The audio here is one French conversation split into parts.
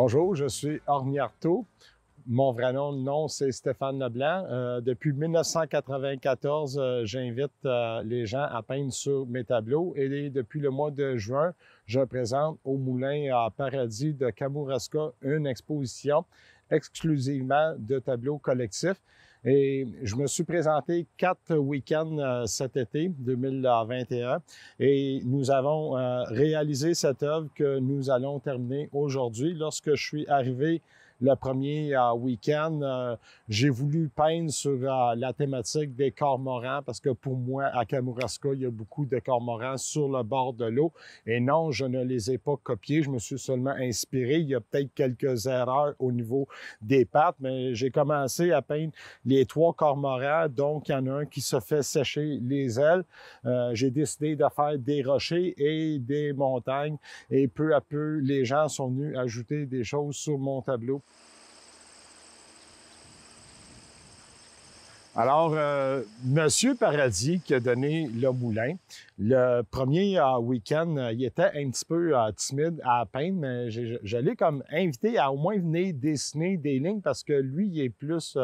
Bonjour, je suis Orniarto. Mon vrai nom, nom c'est Stéphane Leblanc. Euh, depuis 1994, euh, j'invite euh, les gens à peindre sur mes tableaux. Et depuis le mois de juin, je présente au Moulin à Paradis de Kamouraska une exposition exclusivement de tableaux collectifs. Et je me suis présenté quatre week-ends euh, cet été 2021 et nous avons euh, réalisé cette œuvre que nous allons terminer aujourd'hui. Lorsque je suis arrivé le premier euh, week-end, euh, j'ai voulu peindre sur euh, la thématique des cormorants, parce que pour moi, à Kamouraska, il y a beaucoup de cormorants sur le bord de l'eau. Et non, je ne les ai pas copiés, je me suis seulement inspiré. Il y a peut-être quelques erreurs au niveau des pattes, mais j'ai commencé à peindre les trois cormorants, Donc, il y en a un qui se fait sécher les ailes. j'ai décidé de faire des rochers et des montagnes. Et peu à peu, les gens sont venus ajouter des choses sur mon tableau. Alors, euh, Monsieur Paradis qui a donné le moulin, le premier euh, week-end, euh, il était un petit peu timide à peindre, mais je l'ai comme invité à au moins venir dessiner des lignes parce que lui, il est plus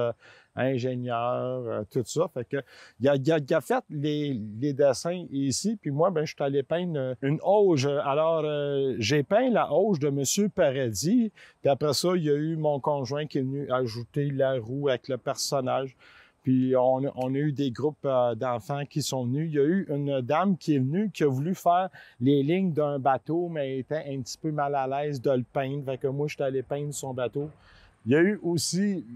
ingénieur, tout ça. Fait que, il, a, fait les, dessins ici, puis moi, ben, je suis allé peindre une auge. Alors, j'ai peint la auge de Monsieur Paradis, puis après ça, il y a eu mon conjoint qui est venu ajouter la roue avec le personnage. Puis on, a eu des groupes euh, d'enfants qui sont venus. Il y a eu une dame qui est venue qui a voulu faire les lignes d'un bateau, mais était un petit peu mal à l'aise de le peindre. Fait que moi, je suis allé peindre son bateau. Il y a eu aussi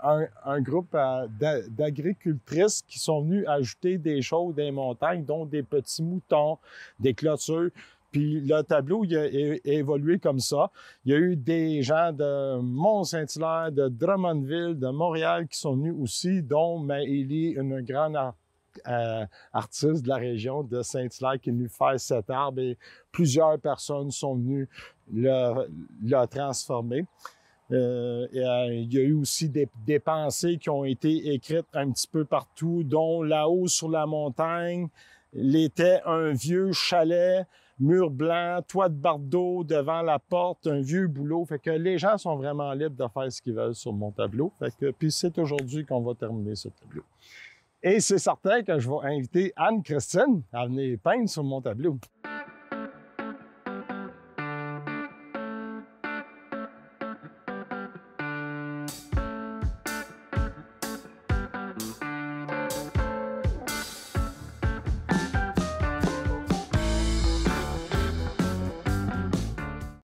un, groupe euh, d'agricultrices qui sont venus ajouter des choses, des montagnes, dont des petits moutons, des clôtures. Puis le tableau il a évolué comme ça. Il y a eu des gens de Mont-Saint-Hilaire, de Drummondville, de Montréal qui sont venus aussi, dont Maëlie, une grande euh, artiste de la région de Saint-Hilaire qui est venue faire cet arbre et plusieurs personnes sont venues le, le transformer. Euh, et, euh, il y a eu aussi des, des, pensées qui ont été écrites un petit peu partout, dont là-haut sur la montagne, il était un vieux chalet, mur blanc, toit de bardeaux. devant la porte, un vieux boulot. Fait que les gens sont vraiment libres de faire ce qu'ils veulent sur mon tableau. Fait que, puis c'est aujourd'hui qu'on va terminer ce tableau. Et c'est certain que je vais inviter Anne-Christine à venir peindre sur mon tableau.